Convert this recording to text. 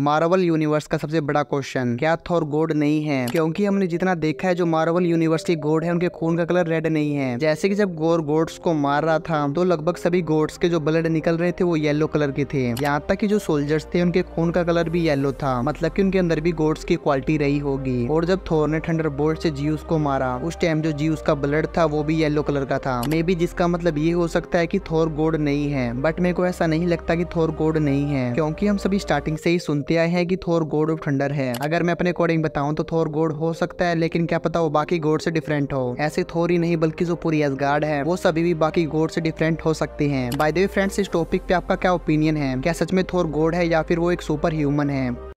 Marvel universe का सबसे बड़ा क्वेश्चन क्या थोर गोड नहीं है क्योंकि हमने जितना देखा है जो मार्वल यूनिवर्स के गोड है उनके खून का कलर रेड नहीं है जैसे कि जब गोर गोड्स को मार रहा था तो लगभग सभी गोड्स के जो ब्लड निकल रहे थे वो येलो कलर के थे यहाँ तक कि जो सोल्जर्स थे उनके खून का कलर भी येलो था मतलब की उनके अंदर भी गोड्स की क्वालिटी रही होगी और जब थोर ने ठंडर बोर्ड से जीव को मारा उस टाइम जो जीव का ब्लड था वो भी येलो कलर का था मे बी जिसका मतलब ये हो सकता है की थोर गोड नहीं है बट मेरे को ऐसा नहीं लगता की थोर गोड नहीं है क्योंकि हम सभी स्टार्टिंग से ही सुनते गलतियां हैं कि थोर गोड ऑफ थंडर है अगर मैं अपने अकॉर्डिंग बताऊं तो थोर गोड हो सकता है लेकिन क्या पता वो बाकी गोड से डिफरेंट हो ऐसे थोर ही नहीं बल्कि जो पूरी एसगार्ड है वो सभी भी बाकी गोड से डिफरेंट हो सकती है बाय देवी फ्रेंड्स इस टॉपिक पे आपका क्या ओपिनियन है क्या सच में थोर गोड है या फिर वो एक सुपर ह्यूमन है